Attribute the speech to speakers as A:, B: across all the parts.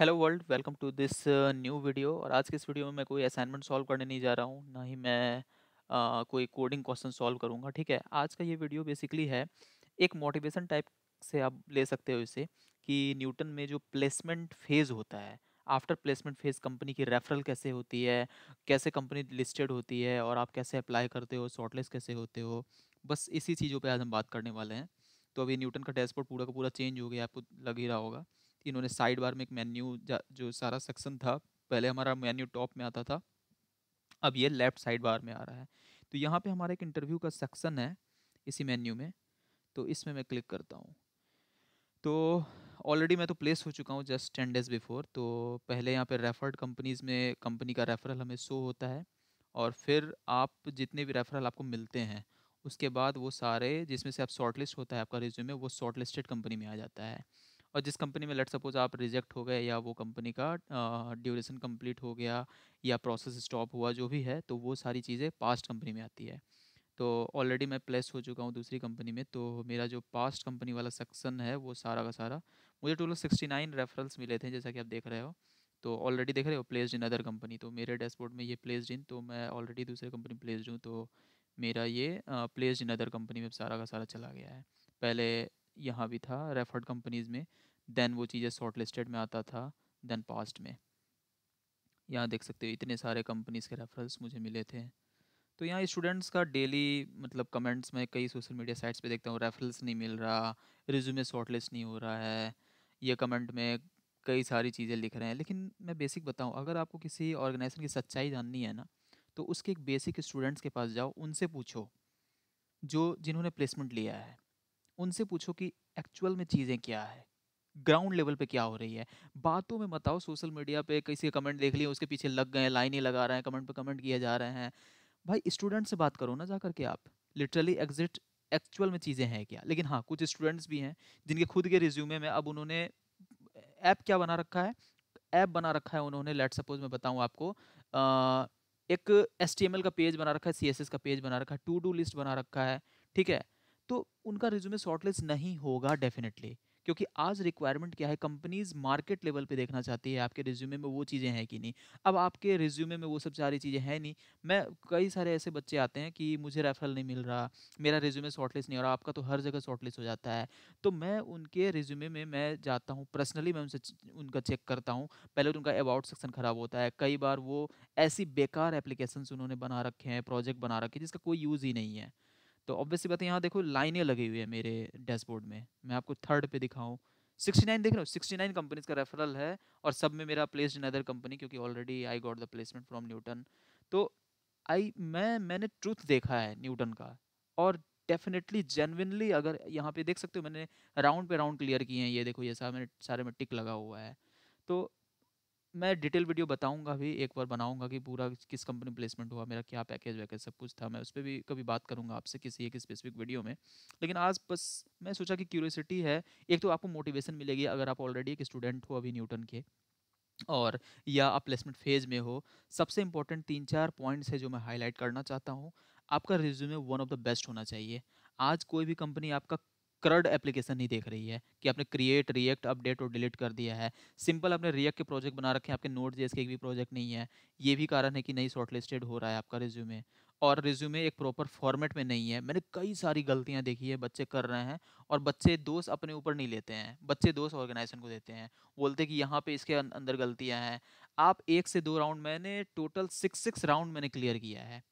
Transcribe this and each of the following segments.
A: hello world welcome to this new video और आज के इस वीडियो में मैं कोई असाइनमेंट सॉल्व करने नहीं जा रहा हूँ ना ही मैं uh, कोई कोडिंग क्वेश्चन सॉल्व करूँगा ठीक है आज का ये वीडियो बेसिकली है एक मोटिवेशन टाइप से आप ले सकते हो इसे कि न्यूटन में जो प्लेसमेंट फेज़ होता है आफ्टर प्लेसमेंट फेज़ कंपनी की रेफरल कैसे होती है कैसे कंपनी लिस्टेड होती है और आप कैसे अप्लाई करते हो शॉर्टलिस्ट कैसे होते हो बस इसी चीज़ों पर आज हम बात करने वाले हैं तो अभी न्यूटन का डैशबोर्ड पूरा का पूरा चेंज हो गया आपको लग ही रहा होगा इन्होंने साइड बार में एक मेन्यू जो सारा सेक्शन था पहले हमारा मेन्यू टॉप में आता था अब ये लेफ्ट साइड बार में आ रहा है तो यहाँ पे हमारा एक इंटरव्यू का सेक्शन है इसी मेन्यू में तो इसमें मैं क्लिक करता हूँ तो ऑलरेडी मैं तो प्लेस हो चुका हूँ जस्ट टेन डेज़ बिफोर तो पहले यहाँ पे रेफर्ड कंपनीज़ में कंपनी का रेफरल हमें शो होता है और फिर आप जितने भी रेफरल आपको मिलते हैं उसके बाद वो सारे जिसमें से आप शॉर्टलिस्ट होता है आपका रिज्यूमे वो शॉर्टलिस्टेड कंपनी में आ जाता है और जिस कंपनी में लेट सपोज आप रिजेक्ट हो गए या वो कंपनी का ड्यूरेशन कंप्लीट हो गया या प्रोसेस स्टॉप हुआ जो भी है तो वो सारी चीज़ें पास्ट कंपनी में आती है तो ऑलरेडी मैं प्लेस हो चुका हूँ दूसरी कंपनी में तो मेरा जो पास्ट कंपनी वाला सेक्शन है वो सारा का सारा मुझे टोटल सिक्सटी नाइन रेफरल्स मिले थे जैसा कि आप देख रहे हो तो ऑलरेडी देख रहे हो प्लेस्ड इन अदर कंपनी तो मेरे डैशबोर्ड में ये प्लेस्ड इन तो मैं ऑलरेडी दूसरे कंपनी प्लेस्ड हूँ तो मेरा ये प्लेस्ड इन अदर कंपनी में सारा का सारा चला गया है पहले यहाँ भी था रेफर्ड कंपनीज में देन वो चीज़ें शॉर्ट लिस्टेड में आता था देन पास्ट में यहाँ देख सकते हो इतने सारे कंपनीज के रेफरेंस मुझे मिले थे तो यहाँ स्टूडेंट्स का डेली मतलब कमेंट्स में कई सोशल मीडिया साइट्स पे देखता हूँ रेफरेंस नहीं मिल रहा रिज्यूमे लिस्ट नहीं हो रहा है ये कमेंट में कई सारी चीज़ें लिख रहे हैं लेकिन मैं बेसिक बताऊँ अगर आपको किसी ऑर्गेनाइजेशन की सच्चाई जाननी है ना तो उसके एक बेसिक स्टूडेंट्स के पास जाओ उनसे पूछो जो जिन्होंने प्लेसमेंट लिया है उनसे पूछो कि एक्चुअल में चीज़ें क्या है ग्राउंड लेवल पे क्या हो रही है बातों में बताओ सोशल मीडिया पे किसी के कमेंट देख लिए उसके पीछे लग गए लाइन ही लगा रहे हैं कमेंट पे कमेंट किए जा रहे हैं भाई स्टूडेंट से बात करो ना जा करके आप लिटरली एग्जिट एक्चुअल में चीज़ें हैं क्या लेकिन हाँ कुछ स्टूडेंट्स भी हैं जिनके खुद के रिज्यूमे में अब उन्होंने ऐप क्या बना रखा है ऐप बना रखा है उन्होंने लेट सपोज मैं बताऊँ आपको आ, एक एस का पेज बना रखा है सी का पेज बना रखा है टू डू लिस्ट बना रखा है ठीक है तो उनका रिज्यूमे शॉर्टलिस्ट नहीं होगा डेफिनेटली क्योंकि आज रिक्वायरमेंट क्या है कंपनीज मार्केट लेवल पे देखना चाहती है आपके रिज्यूमे में वो चीज़ें हैं कि नहीं अब आपके रिज्यूमे में वो सब सारी चीज़ें हैं नहीं मैं कई सारे ऐसे बच्चे आते हैं कि मुझे रेफरल नहीं मिल रहा मेरा रिज्यूमे शॉर्टलिस्ट नहीं हो रहा आपका तो हर जगह शॉर्टलिस्ट हो जाता है तो मैं उनके रिज्यूमे में मैं जाता हूँ पर्सनली मैं उनसे उनका चेक करता हूँ पहले तो उनका अबाउट सेक्शन ख़राब होता है कई बार वो ऐसी बेकार एप्लीकेशन उन्होंने बना रखे हैं प्रोजेक्ट बना रखे हैं जिसका कोई यूज़ ही नहीं है तो ऑब्वियसली बात है यहाँ देखो लाइनें लगी हुई है मेरे डैशबोर्ड में मैं आपको थर्ड पे दिखाऊँ 69 देख रहे हो 69 कंपनीज का रेफरल है और सब में मेरा प्लेस्ड इन अदर कंपनी क्योंकि already I got the placement from Newton तो आई मैं मैंने ट्रूथ देखा है न्यूटन का और डेफिनेटली जेनविनली अगर यहाँ पे देख सकते हो मैंने राउंड पे राउंड क्लियर किए हैं ये देखो ये सारा मैंने सारे में टिक लगा हुआ है तो मैं डिटेल वीडियो बताऊंगा भी एक बार बनाऊंगा कि पूरा किस कंपनी प्लेसमेंट हुआ मेरा क्या पैकेज वैकेज सब कुछ था मैं उस पर भी कभी बात करूंगा आपसे किसी एक स्पेसिफिक वीडियो में लेकिन आज बस मैं सोचा कि क्यूरियसिटी है एक तो आपको मोटिवेशन मिलेगी अगर आप ऑलरेडी एक स्टूडेंट हो अभी न्यूटन के और या आप प्लेसमेंट फेज़ में हो सबसे इंपॉर्टेंट तीन चार पॉइंट्स है जो मैं हाईलाइट करना चाहता हूँ आपका resume one of the best होना चाहिए आज कोई भी कंपनी आपका क्रड एप्लीकेशन नहीं देख रही है कि आपने क्रिएट रिएक्ट अपडेट और डिलीट कर दिया है सिंपल आपने रिएक्ट के प्रोजेक्ट बना रखे हैं आपके नोट जैसे एक भी प्रोजेक्ट नहीं है ये भी कारण है कि नहीं शॉर्टलिस्टेड हो रहा है आपका रिज्यूमे और रिज्यूमे एक प्रॉपर फॉर्मेट में नहीं है मैंने कई सारी गलतियाँ देखी है बच्चे कर रहे हैं और बच्चे दोस्त अपने ऊपर नहीं लेते हैं बच्चे दोस्त ऑर्गेनाइजेशन को देते हैं बोलते कि यहाँ पर इसके अं, अंदर गलतियाँ हैं आप एक से दो राउंड मैंने टोटल सिक्स सिक्स राउंड मैंने क्लियर किया है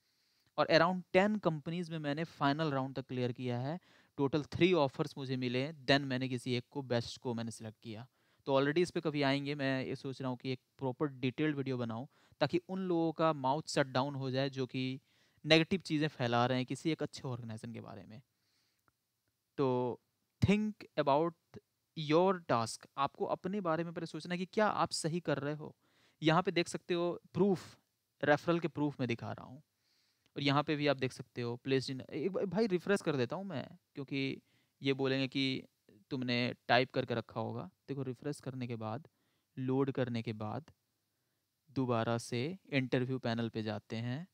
A: और अराउंड टेन कंपनीज में मैंने फाइनल राउंड तक क्लियर किया है टोटल थ्री ऑफर्स मुझे मिले हैं देन मैंने किसी एक को बेस्ट को मैंने सेलेक्ट किया तो ऑलरेडी इस पर कभी आएंगे मैं ये सोच रहा हूँ कि एक प्रॉपर डिटेल्ड वीडियो बनाऊँ ताकि उन लोगों का माउथ शट डाउन हो जाए जो कि नेगेटिव चीज़ें फैला रहे हैं किसी एक अच्छे ऑर्गेनाइजेशन के बारे में तो थिंक अबाउट योर टास्क आपको अपने बारे में पहले सोचना है कि क्या आप सही कर रहे हो यहाँ पे देख सकते हो प्रूफ रेफरल के प्रूफ में दिखा रहा हूँ और यहाँ पे भी आप देख सकते हो प्लेस इन एक भाई रिफ्रेश कर देता हूँ मैं क्योंकि ये बोलेंगे कि तुमने टाइप करके रखा होगा देखो रिफ्रेश करने के बाद लोड करने के बाद दोबारा से इंटरव्यू पैनल पे जाते हैं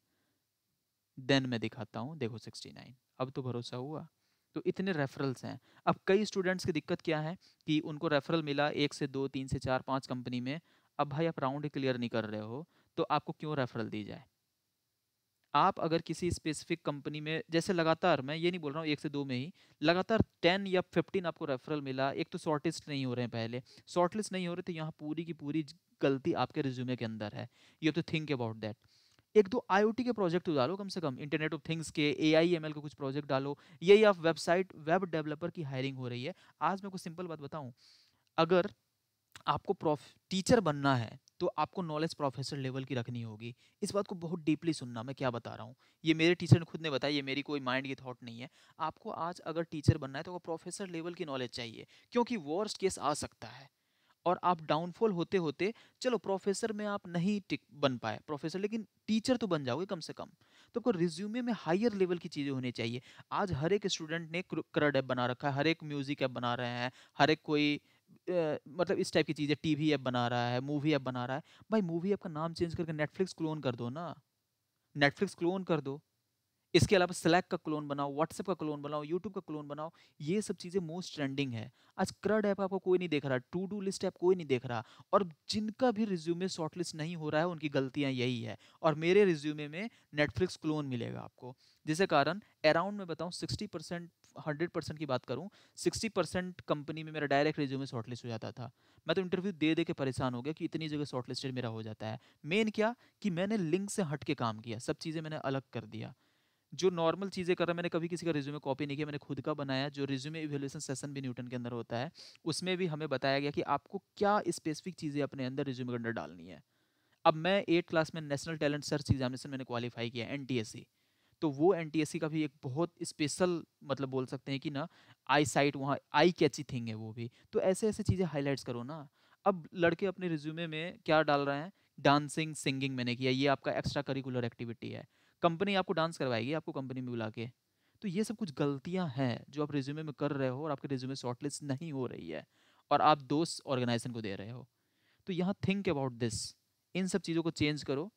A: देन मैं दिखाता हूँ देखो 69 अब तो भरोसा हुआ तो इतने रेफरल्स हैं अब कई स्टूडेंट्स की दिक्कत क्या है कि उनको रेफरल मिला एक से दो तीन से चार पाँच कंपनी में अब भाई आप राउंड क्लियर नहीं कर रहे हो तो आपको क्यों रेफरल दी जाए आप अगर किसी स्पेसिफिक कंपनी में जैसे लगातार मैं ये नहीं बोल रहा हूँ एक से दो में ही लगातार टेन या फिफ्टीन आपको रेफरल मिला एक तो शॉर्टलिस्ट नहीं हो रहे हैं पहले शॉर्टलिस्ट नहीं हो रहे थे तो यहाँ पूरी की पूरी गलती आपके रिज्यूमे के अंदर है you have to think about that एक दो आईओटी के प्रोजेक्ट डालो कम से कम इंटरनेट ऑफ थिंग्स के ए आई एम एल के कुछ प्रोजेक्ट डालो यही आप वेबसाइट वेब डेवलपर की हायरिंग हो रही है आज मैं कुछ सिंपल बात बताऊँ अगर आपको प्रोफ टीचर बनना है तो आपको नॉलेज प्रोफेसर लेवल की रखनी होगी इस बात को बहुत डीपली सुनना मैं क्या बता रहा हूँ ये मेरे टीचर ने खुद ने बताया ये मेरी कोई माइंड की थॉट नहीं है आपको आज अगर टीचर बनना है तो आपको प्रोफेसर लेवल की नॉलेज चाहिए क्योंकि वर्स्ट केस आ सकता है और आप डाउनफॉल होते होते चलो प्रोफेसर में आप नहीं टिक बन पाए प्रोफेसर लेकिन टीचर तो बन जाओगे कम से कम तो आपको रिज्यूमे में हायर लेवल की चीज़ें होनी चाहिए आज हर एक स्टूडेंट ने क्रड ऐप बना रखा है हर एक म्यूज़िक ऐप बना रहे हैं हर एक कोई मतलब इस टाइप की चीज़ें टी वी ऐप बना रहा है मूवी ऐप बना रहा है भाई मूवी ऐप का नाम चेंज करके नेटफ्लिक्स क्लोन कर दो ना नेटफ्लिक्स क्लोन कर दो इसके अलावा स्लैक का क्लोन बनाओ व्हाट्सएप का क्लोन बनाओ यूट्यूब का क्लोन बनाओ ये सब चीज़ें मोस्ट ट्रेंडिंग है आज क्रड ऐप आपको कोई नहीं देख रहा टू डू लिस्ट ऐप कोई नहीं देख रहा और जिनका भी रिज्यूमे शॉर्टलिस्ट नहीं हो रहा है उनकी गलतियाँ यही है और मेरे रिज्यूमे में नेटफ्लिक्स क्लोन मिलेगा आपको जिसके कारण अराउंड में बताऊँ सिक्सटी परसेंट हंड्रेड परसेंट की बात करूँ सिक्सटी परसेंट कंपनी में मेरा डायरेक्ट रिज्यूमे लिस्ट हो जाता था मैं तो इंटरव्यू दे दे के परेशान हो गया कि इतनी जगह शॉर्टलिस्टेड मेरा हो जाता है मेन क्या कि मैंने लिंक से हट के काम किया सब चीज़ें मैंने अलग कर दिया जो नॉर्मल चीज़ें कर रहा है मैंने कभी किसी का रिज्यूमे कॉपी नहीं किया मैंने खुद का बनाया जो रिज्यूमे इवेल्यूशन सेशन भी न्यूटन के अंदर होता है उसमें भी हमें बताया गया कि आपको क्या स्पेसिफिक चीज़ें अपने अंदर रिज्यूमे के अंदर डालनी है अब मैं एट क्लास में नेशनल टैलेंट सर्च एग्जामिनेशन मैंने क्वालिफाई किया एन तो वो एन का भी एक बहुत स्पेशल मतलब बोल सकते हैं कि ना आई साइट वहाँ आई कैची थिंग है वो भी तो ऐसे ऐसे चीज़ें हाईलाइट्स करो ना अब लड़के अपने रिज्यूमे में क्या डाल रहे हैं डांसिंग सिंगिंग मैंने किया ये आपका एक्स्ट्रा करिकुलर एक्टिविटी है कंपनी आपको डांस करवाएगी आपको कंपनी में बुला के तो ये सब कुछ गलतियां हैं जो आप रिज्यूमे में कर रहे हो और आपके रिज्यूमे शॉर्टलिस्ट नहीं हो रही है और आप दोस्त ऑर्गेनाइजेशन को दे रहे हो तो यहाँ थिंक अबाउट दिस इन सब चीज़ों को चेंज करो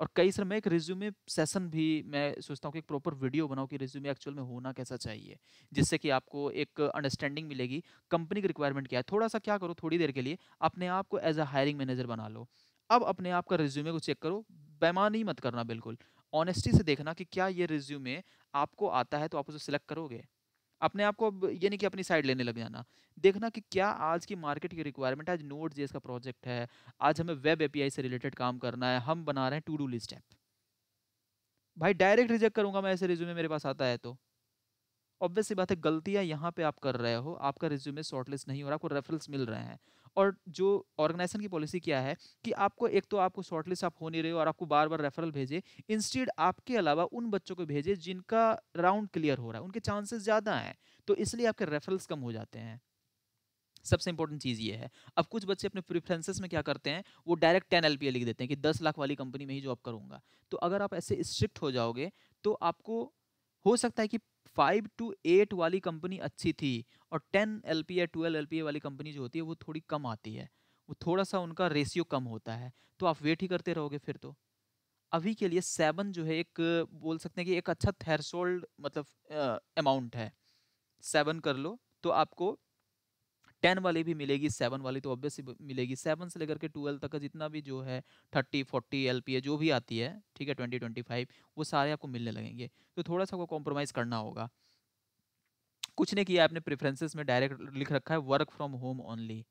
A: और कई सर मैं एक रिज्यूमे सेशन भी मैं सोचता हूँ कि एक प्रॉपर वीडियो बनाऊँ कि रिज्यूमे एक्चुअल में होना कैसा चाहिए जिससे कि आपको एक अंडरस्टैंडिंग मिलेगी कंपनी की रिक्वायरमेंट क्या है थोड़ा सा क्या करो थोड़ी देर के लिए अपने आप को एज अ हायरिंग मैनेजर बना लो अब अपने आप का रिज्यूमे को चेक करो बेमानी मत करना बिल्कुल ऑनेस्टी से देखना कि क्या ये रिज्यूमे आपको आता है तो आप उसे सिलेक्ट करोगे अपने आप को यानी कि अपनी साइड लेने लग जाना देखना कि क्या आज की मार्केट की रिक्वायरमेंट आज नोट जेस का प्रोजेक्ट है आज हमें वेब एपीआई से रिलेटेड काम करना है हम बना रहे हैं टू डू लिस्ट ऐप भाई डायरेक्ट रिजेक्ट करूंगा मैं ऐसे रिज्यूमे मेरे पास आता है तो ऑब्वियस बात है गलतियाँ यहाँ पे आप कर रहे हो आपका रिज्यूमे शॉर्टलिस्ट नहीं हो रहा आपको रेफरेंस मिल रहे हैं और जो ऑर्गेनाइजेशन की पॉलिसी क्या है कि आपको एक तो आपको शॉर्टलिस्ट आप हो नहीं रहे हो और आपको बार बार रेफरल भेजे इंस्टीड आपके अलावा उन बच्चों को भेजे जिनका राउंड क्लियर हो रहा है उनके चांसेस ज़्यादा हैं तो इसलिए आपके रेफरल्स कम हो जाते हैं सबसे इंपॉर्टेंट चीज़ ये है अब कुछ बच्चे अपने प्रेफरेंसेस में क्या करते हैं वो डायरेक्ट टेन एल लिख देते हैं कि दस लाख वाली कंपनी में ही जॉब करूंगा तो अगर आप ऐसे स्ट्रिक्ट हो जाओगे तो आपको हो सकता है कि फाइव टू एट वाली कंपनी अच्छी थी और टेन एल पी या ट्वेल्व एल पी वाली कंपनी जो होती है वो थोड़ी कम आती है वो थोड़ा सा उनका रेशियो कम होता है तो आप वेट ही करते रहोगे फिर तो अभी के लिए सेवन जो है एक बोल सकते हैं कि एक अच्छा थेरसोल्ड मतलब अमाउंट है सेवन कर लो तो आपको टेन वाली भी मिलेगी सेवन वाली तो ऑब्वियसली मिलेगी सेवन से लेकर के ट्वेल्व तक का जितना भी जो है थर्टी फोर्टी एल जो भी आती है ठीक है ट्वेंटी ट्वेंटी फाइव वो सारे आपको मिलने लगेंगे तो थोड़ा सा आपको कॉम्प्रोमाइज़ करना होगा कुछ नहीं किया आपने प्रेफरेंसेस में डायरेक्ट लिख रखा है वर्क फ्रॉम होम ओनली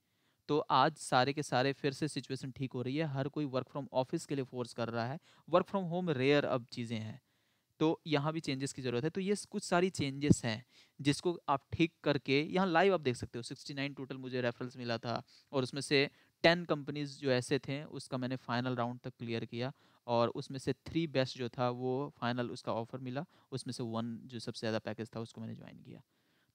A: तो आज सारे के सारे फिर से सिचुएशन ठीक हो रही है हर कोई वर्क फ्रॉम ऑफिस के लिए फोर्स कर रहा है वर्क फ्रॉम होम रेयर अब चीज़ें हैं तो यहाँ भी चेंजेस की ज़रूरत है तो ये कुछ सारी चेंजेस हैं जिसको आप ठीक करके यहाँ लाइव आप देख सकते हो 69 टोटल मुझे रेफरल्स मिला था और उसमें से 10 कंपनीज जो ऐसे थे उसका मैंने फाइनल राउंड तक क्लियर किया और उसमें से थ्री बेस्ट जो था वो फाइनल उसका ऑफर मिला उसमें से वन जो सबसे ज़्यादा पैकेज था उसको मैंने ज्वाइन किया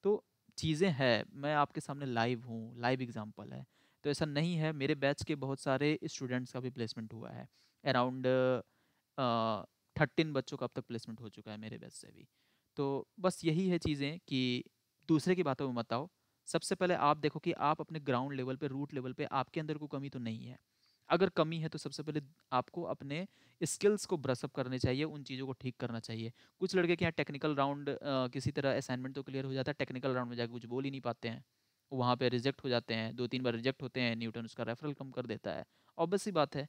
A: तो चीज़ें हैं मैं आपके सामने लाइव हूँ लाइव एग्जाम्पल है तो ऐसा नहीं है मेरे बैच के बहुत सारे स्टूडेंट्स का भी प्लेसमेंट हुआ है अराउंड थर्टीन बच्चों का अब तक प्लेसमेंट हो चुका है मेरे बैच से भी तो बस यही है चीज़ें कि दूसरे की बातों में मत आओ सबसे पहले आप देखो कि आप अपने ग्राउंड लेवल पे रूट लेवल पे आपके अंदर कोई कमी तो नहीं है अगर कमी है तो सबसे पहले आपको अपने स्किल्स को ब्रशअप करने चाहिए उन चीज़ों को ठीक करना चाहिए कुछ लड़के के यहाँ टेक्निकल राउंड किसी तरह असाइनमेंट तो क्लियर हो जाता है टेक्निकल राउंड में जाकर कुछ बोल ही नहीं पाते हैं वहाँ पर रिजेक्ट हो जाते हैं दो तीन बार रिजेक्ट होते हैं न्यूटन उसका रेफरल कम कर देता है ऑब्वियस ही बात है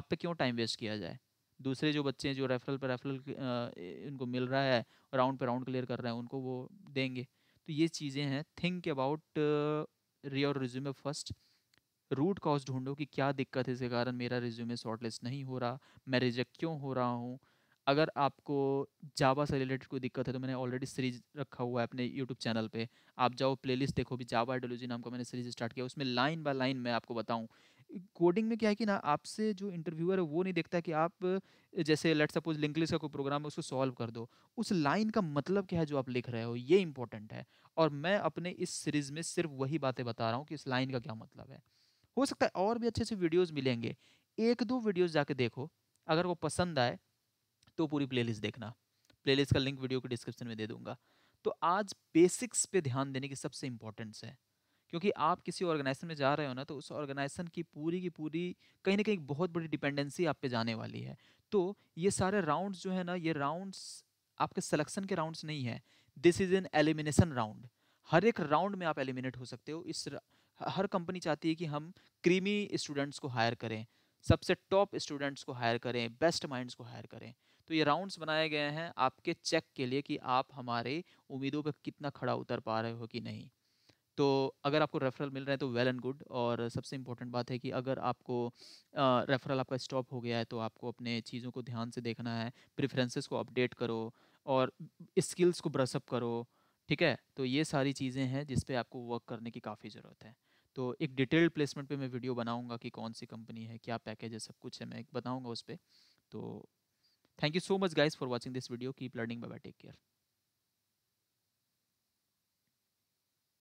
A: आप पे क्यों टाइम वेस्ट किया जाए दूसरे जो बच्चे हैं जो रेफरल पर रेफरल उनको मिल रहा है राउंड पर राउंड क्लियर कर रहे हैं उनको वो देंगे तो ये चीज़ें हैं think about your resume first root cause ढूंढो कि क्या दिक्कत है इसके कारण मेरा रिज्यूमे शॉर्टलिस्ट नहीं हो रहा मैं रिजेक्ट क्यों हो रहा हूँ अगर आपको जावा से रिलेटेड कोई दिक्कत है तो मैंने ऑलरेडी सीरीज रखा हुआ है अपने यूट्यूब चैनल पे आप जाओ प्लेलिस्ट देखो भी जावा आइडियोलॉजी नाम का मैंने सीरीज स्टार्ट किया उसमें लाइन बाय लाइन मैं आपको बताऊं कोडिंग में क्या है कि ना आपसे जो इंटरव्यूअर है वो नहीं देखता कि आप जैसे लेट सपोज लिंकलिस का कोई प्रोग्राम है उसको सॉल्व कर दो उस लाइन का मतलब क्या है जो आप लिख रहे हो ये इंपॉर्टेंट है और मैं अपने इस सीरीज में सिर्फ वही बातें बता रहा हूँ कि इस लाइन का क्या मतलब है हो सकता है और भी अच्छे अच्छे वीडियोज़ मिलेंगे एक दो वीडियोज़ जाके देखो अगर वो पसंद आए तो पूरी प्ले देखना प्ले का लिंक वीडियो के डिस्क्रिप्शन में दे दूंगा तो आज बेसिक्स पे ध्यान देने की सबसे इंपॉर्टेंस है क्योंकि आप किसी ऑर्गेनाइजेशन में जा रहे हो ना तो उस ऑर्गेनाइजेशन की पूरी की पूरी कहीं ना कहीं बहुत बड़ी डिपेंडेंसी आप पे जाने वाली है तो ये सारे राउंड्स जो है ना ये राउंड्स आपके सिलेक्शन के राउंड्स नहीं है this is an elimination round हर एक राउंड में आप एलिमिनेट हो सकते हो इस हर कंपनी चाहती है कि हम क्रीमी स्टूडेंट्स को हायर करें सबसे टॉप स्टूडेंट्स को हायर करें बेस्ट माइंड्स को हायर करें तो ये राउंड्स बनाए गए हैं आपके चेक के लिए कि आप हमारे उम्मीदों पर कितना खड़ा उतर पा रहे हो कि नहीं तो अगर आपको रेफरल मिल रहा है तो वेल एंड गुड और सबसे इम्पोर्टेंट बात है कि अगर आपको रेफरल आपका स्टॉप हो गया है तो आपको अपने चीज़ों को ध्यान से देखना है प्रेफरेंसेस को अपडेट करो और स्किल्स को ब्रशअप करो ठीक है तो ये सारी चीज़ें हैं जिस पे आपको वर्क करने की काफ़ी ज़रूरत है तो एक डिटेल्ड प्लेसमेंट पे मैं वीडियो बनाऊंगा कि कौन सी कंपनी है क्या पैकेज है सब कुछ है मैं बताऊंगा उस पर तो thank you so much guys for watching this video keep learning bye take care